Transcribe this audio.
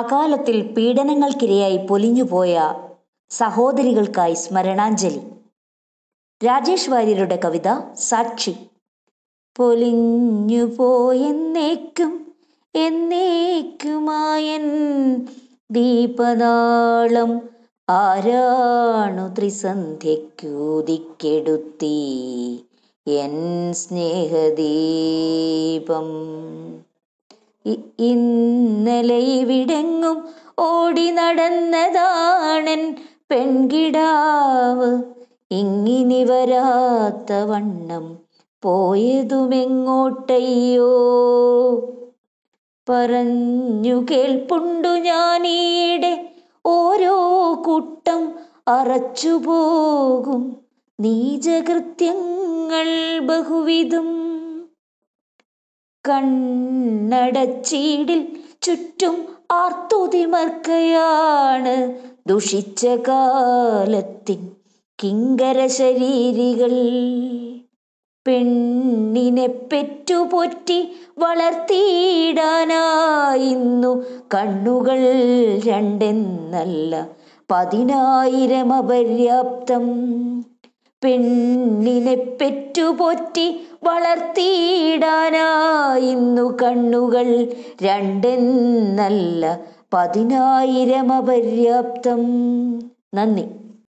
അകാലത്തിൽ പീഡനങ്ങൾക്കിരയായി പൊലിഞ്ഞുപോയ സഹോദരികൾക്കായി സ്മരണാഞ്ജലി രാജേഷ് വാര്യരുടെ കവിത സാക്ഷി പൊലിഞ്ഞുപോയെന്നേക്കും എന്നേക്കുമായൻ ദീപനാളം ആരാണു ത്രിസന്ധ്യക്കൂതിക്കെടുത്തി എൻ സ്നേഹദീപം ഇന്നലെ ഇവിടെ ഓടി നടന്നതാണൻ പെൺകിടാവ് ഇങ്ങിനി വരാത്ത വണ്ണം പോയതുമെങ്ങോട്ടയ്യോ പറഞ്ഞു കേൾപ്പുണ്ടു ഞാനീടെ ഓരോ കൂട്ടം അറച്ചുപോകും നീചകൃത്യങ്ങൾ ബഹുവിധം കണ്ണടച്ചീടിൽ ചുറ്റും ആർത്തുതിമർക്കയാണ് ദുഷിച്ച കാലത്തിൻ കിങ്കര ശരീരികൾ പെണ്ണിനെ പെറ്റുപൊറ്റി വളർത്തിയിടാനായിന്നു കണ്ണുകൾ രണ്ടെന്നല്ല പതിനായിരം അപര്യാപ്തം പെണ്ണിനെ പെറ്റുപൊറ്റി വളർത്തിയിടാനായി ഇന്നു കണ്ണുകൾ രണ്ടെന്നല്ല പതിനായിരം അപര്യാപ്തം നന്ദി